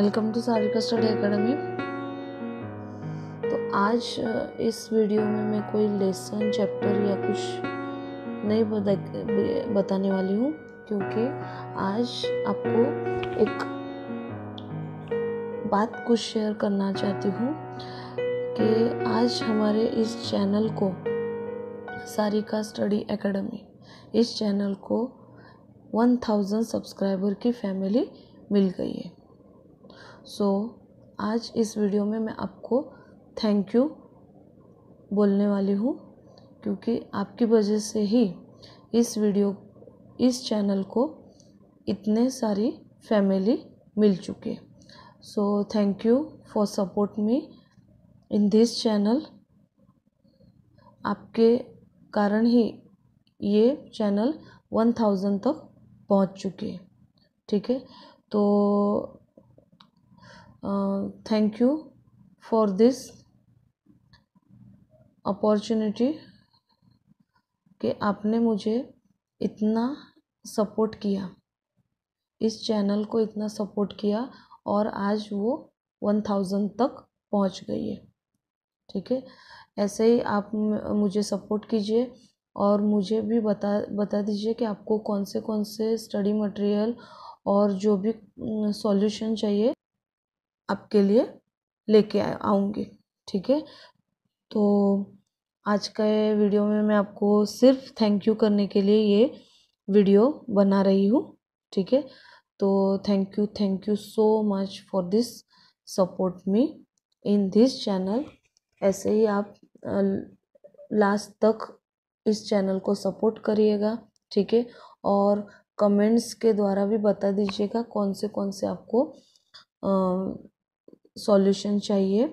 welcome to Sarika study academy तो आज इस वीडियो में मैं कोई लेसन चैप्टर या कुछ नहीं बताने वाली हूँ क्योंकि आज आपको एक बात कुछ शेयर करना चाहती हूँ कि आज हमारे इस चैनल को सारिका स्टडी अकेडमी इस चैनल को 1000 सब्सक्राइबर की फैमिली मिल गई है सो so, आज इस वीडियो में मैं आपको थैंक यू बोलने वाली हूँ क्योंकि आपकी वजह से ही इस वीडियो इस चैनल को इतने सारी फैमिली मिल चुके so thank you for support me in this channel आपके कारण ही ये चैनल वन थाउजेंड तक पहुंच चुके ठीक है तो thank you for this opportunity कि आपने मुझे इतना सपोर्ट किया इस चैनल को इतना सपोर्ट किया और आज वो वन थाउजेंड तक पहुंच गई है ठीक है ऐसे ही आप मुझे सपोर्ट कीजिए और मुझे भी बता बता दीजिए कि आपको कौन से कौन से स्टडी मटेरियल और जो भी सॉल्यूशन चाहिए आपके लिए लेके आऊँगी ठीक है तो आज का ये वीडियो में मैं आपको सिर्फ थैंक यू करने के लिए ये वीडियो बना रही हूँ ठीक है तो thank you thank you so much for this support me in this channel ऐसे ही आप लास्ट तक इस चैनल को सपोर्ट करिएगा ठीक है और कमेंट्स के द्वारा भी बता दीजिएगा कौन से कौन से आपको सॉल्यूशन चाहिए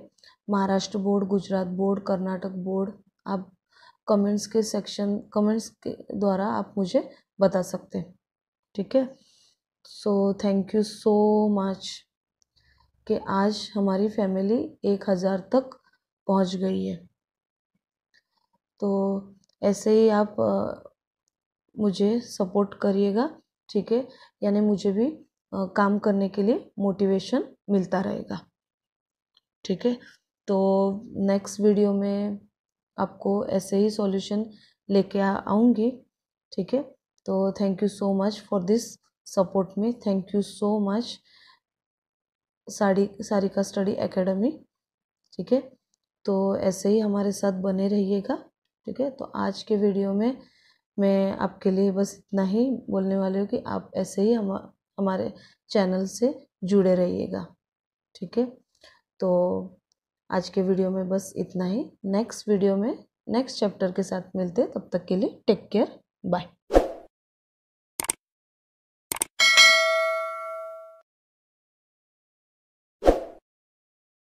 Maharashtra board Gujarat board Karnataka board आप कमेंट्स के सेक्शन कमेंट्स के द्वारा आप मुझे बता सकते हैं ठीक है so thank you so much कि आज हमारी फैमिली एक हज़ार तक पहुंच गई है तो ऐसे ही आप आ, मुझे सपोर्ट करिएगा ठीक है यानी मुझे भी आ, काम करने के लिए मोटिवेशन मिलता रहेगा ठीक है तो नेक्स्ट वीडियो में आपको ऐसे ही सॉल्यूशन लेके आऊँगी ठीक है तो thank you so much for this support me thank you so much साड़ी सारिका स्टडी एकेडमी ठीक है तो ऐसे ही हमारे साथ बने रहिएगा ठीक है तो आज के वीडियो में मैं आपके लिए बस इतना ही बोलने वाली हूँ कि आप ऐसे ही हम हमारे चैनल से जुड़े रहिएगा ठीक है तो आज के वीडियो में बस इतना ही नेक्स्ट वीडियो में नेक्स्ट चैप्टर के साथ मिलते तब तक के लिए टेक केयर बाय